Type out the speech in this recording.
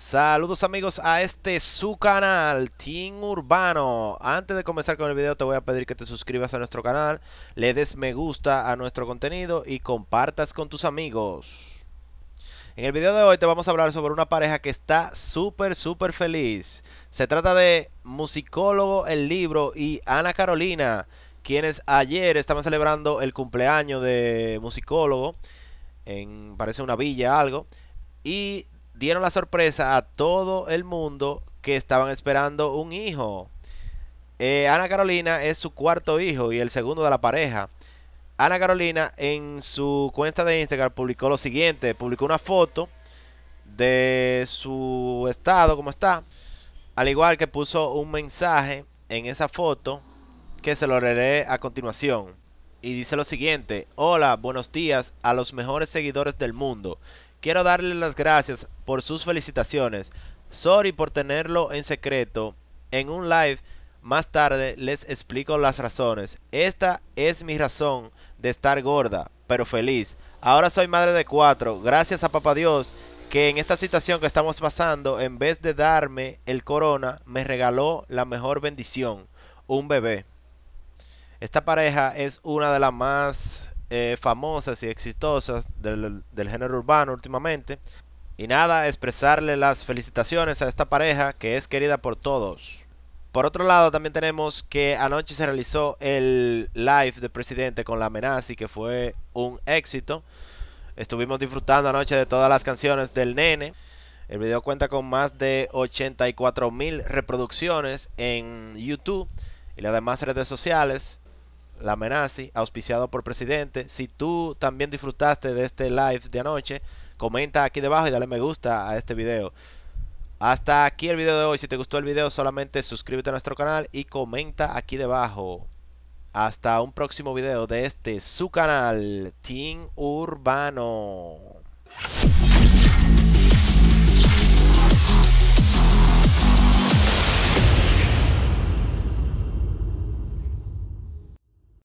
Saludos amigos a este su canal, Team Urbano. Antes de comenzar con el video te voy a pedir que te suscribas a nuestro canal, le des me gusta a nuestro contenido y compartas con tus amigos. En el video de hoy te vamos a hablar sobre una pareja que está súper súper feliz. Se trata de Musicólogo El Libro y Ana Carolina, quienes ayer estaban celebrando el cumpleaños de Musicólogo en parece una villa algo y dieron la sorpresa a todo el mundo que estaban esperando un hijo. Eh, Ana Carolina es su cuarto hijo y el segundo de la pareja. Ana Carolina en su cuenta de Instagram publicó lo siguiente, publicó una foto de su estado, cómo está, al igual que puso un mensaje en esa foto que se lo leeré a continuación. Y dice lo siguiente, hola, buenos días a los mejores seguidores del mundo. Quiero darle las gracias por sus felicitaciones. Sorry por tenerlo en secreto. En un live más tarde les explico las razones. Esta es mi razón de estar gorda, pero feliz. Ahora soy madre de cuatro. Gracias a papá Dios que en esta situación que estamos pasando, en vez de darme el corona, me regaló la mejor bendición, un bebé. Esta pareja es una de las más eh, famosas y exitosas del, género urbano últimamente. Y nada, expresarle las felicitaciones a esta pareja que es querida por todos. Por otro lado, también tenemos que anoche se realizó el live de Presidente con la amenaza y que fue un éxito. Estuvimos disfrutando anoche de todas las canciones del nene. El video cuenta con más de 84 mil reproducciones en YouTube y las demás redes sociales la Menazi, auspiciado por Presidente. Si tú también disfrutaste de este live de anoche, comenta aquí debajo y dale me gusta a este video. Hasta aquí el video de hoy. Si te gustó el video, solamente suscríbete a nuestro canal y comenta aquí debajo. Hasta un próximo video de este su canal, Team Urbano.